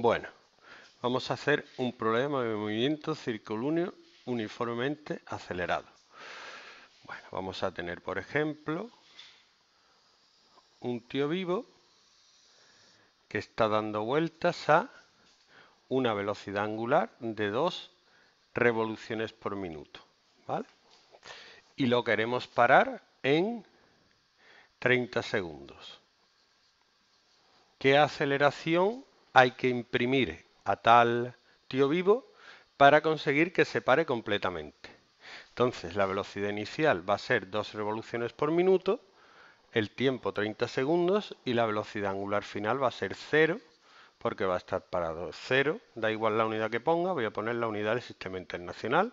Bueno, vamos a hacer un problema de movimiento circulúneo uniformemente acelerado. Bueno, vamos a tener, por ejemplo, un tío vivo que está dando vueltas a una velocidad angular de 2 revoluciones por minuto. ¿vale? Y lo queremos parar en 30 segundos. ¿Qué aceleración hay que imprimir a tal tío vivo para conseguir que se pare completamente. Entonces la velocidad inicial va a ser 2 revoluciones por minuto, el tiempo 30 segundos y la velocidad angular final va a ser 0 porque va a estar parado 0, da igual la unidad que ponga, voy a poner la unidad del sistema internacional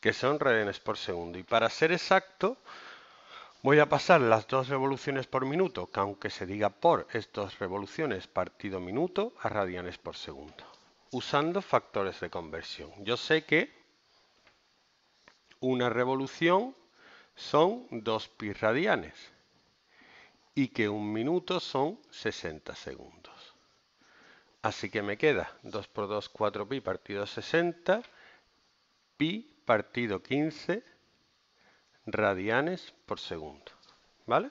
que son redenes por segundo y para ser exacto Voy a pasar las dos revoluciones por minuto, que aunque se diga por, estas revoluciones partido minuto a radianes por segundo, usando factores de conversión. Yo sé que una revolución son dos pi radianes y que un minuto son 60 segundos. Así que me queda 2 por 2, 4 pi partido 60, pi partido 15 radianes por segundo. ¿Vale?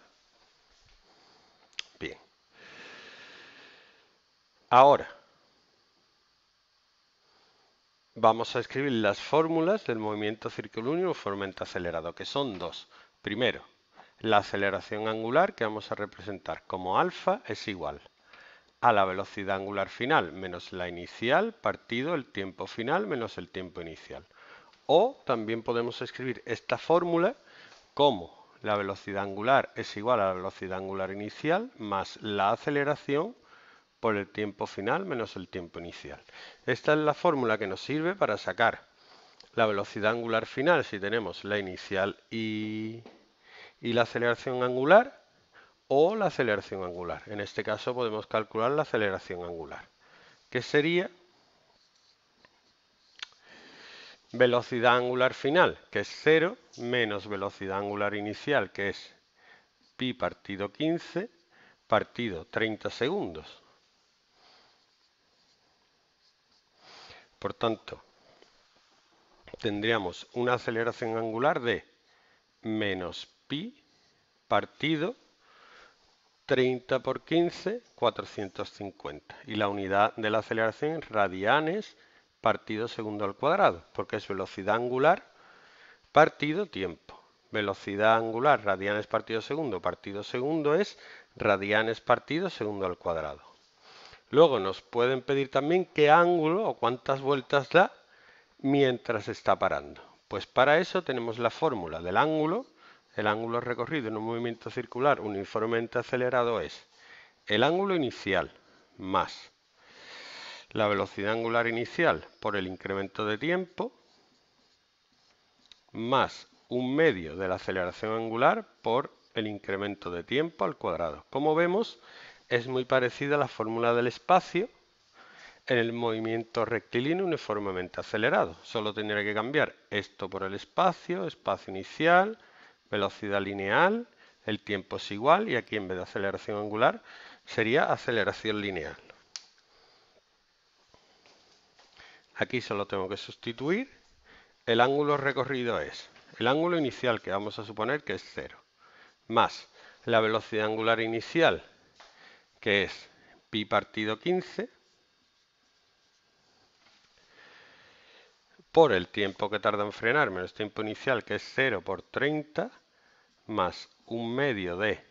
Bien. Ahora, vamos a escribir las fórmulas del movimiento circular fomento acelerado, que son dos. Primero, la aceleración angular que vamos a representar como alfa es igual a la velocidad angular final menos la inicial partido el tiempo final menos el tiempo inicial. O también podemos escribir esta fórmula como la velocidad angular es igual a la velocidad angular inicial más la aceleración por el tiempo final menos el tiempo inicial. Esta es la fórmula que nos sirve para sacar la velocidad angular final si tenemos la inicial y, la aceleración angular o la aceleración angular. En este caso podemos calcular la aceleración angular, que sería velocidad angular final, que es 0, menos velocidad angular inicial, que es pi partido 15, partido 30 segundos. Por tanto, tendríamos una aceleración angular de menos pi partido 30 por 15, 450. Y la unidad de la aceleración radianes partido segundo al cuadrado, porque es velocidad angular partido tiempo. Velocidad angular, radianes partido segundo, partido segundo es radianes partido segundo al cuadrado. Luego nos pueden pedir también qué ángulo o cuántas vueltas da mientras está parando. Pues para eso tenemos la fórmula del ángulo. El ángulo recorrido en un movimiento circular uniformemente acelerado es el ángulo inicial más la velocidad angular inicial por el incremento de tiempo más un medio de la aceleración angular por el incremento de tiempo al cuadrado. Como vemos, es muy parecida a la fórmula del espacio en el movimiento rectilíneo uniformemente acelerado. Solo tendría que cambiar esto por el espacio, espacio inicial, velocidad lineal, el tiempo es igual y aquí en vez de aceleración angular sería aceleración lineal. Aquí solo tengo que sustituir. El ángulo recorrido es el ángulo inicial, que vamos a suponer que es 0, más la velocidad angular inicial, que es pi partido 15, por el tiempo que tarda en frenar, menos tiempo inicial, que es 0 por 30, más un medio de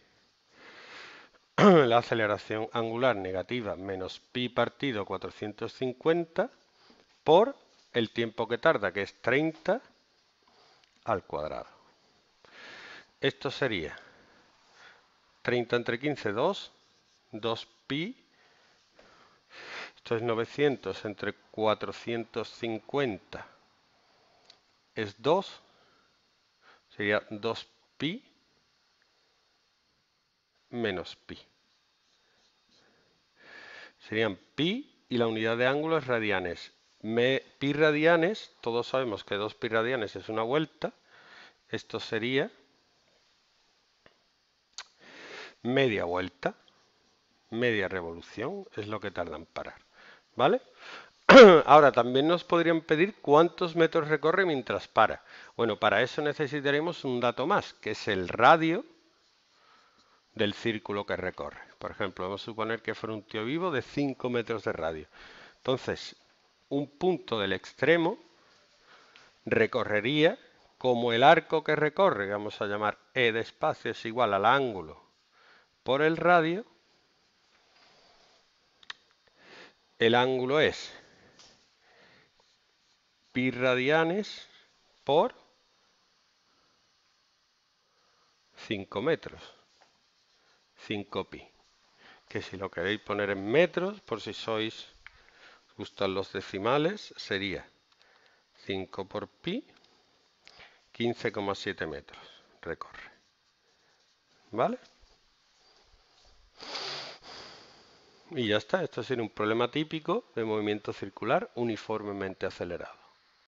la aceleración angular negativa menos pi partido 450 por el tiempo que tarda, que es 30 al cuadrado. Esto sería 30 entre 15, 2, 2pi. Esto es 900 entre 450 es 2, sería 2pi menos pi. Serían pi y la unidad de ángulo es radianes me pi radianes, todos sabemos que 2 pi radianes es una vuelta, esto sería media vuelta, media revolución, es lo que tarda en parar, ¿vale? Ahora, también nos podrían pedir cuántos metros recorre mientras para. Bueno, para eso necesitaremos un dato más, que es el radio del círculo que recorre. Por ejemplo, vamos a suponer que fuera un tío vivo de 5 metros de radio. Entonces, un punto del extremo recorrería como el arco que recorre, vamos a llamar E de espacio es igual al ángulo por el radio, el ángulo es pi radianes por 5 metros, 5 pi, que si lo queréis poner en metros, por si sois gustan los decimales, sería 5 por pi, 15,7 metros recorre. ¿Vale? Y ya está, esto sido un problema típico de movimiento circular uniformemente acelerado.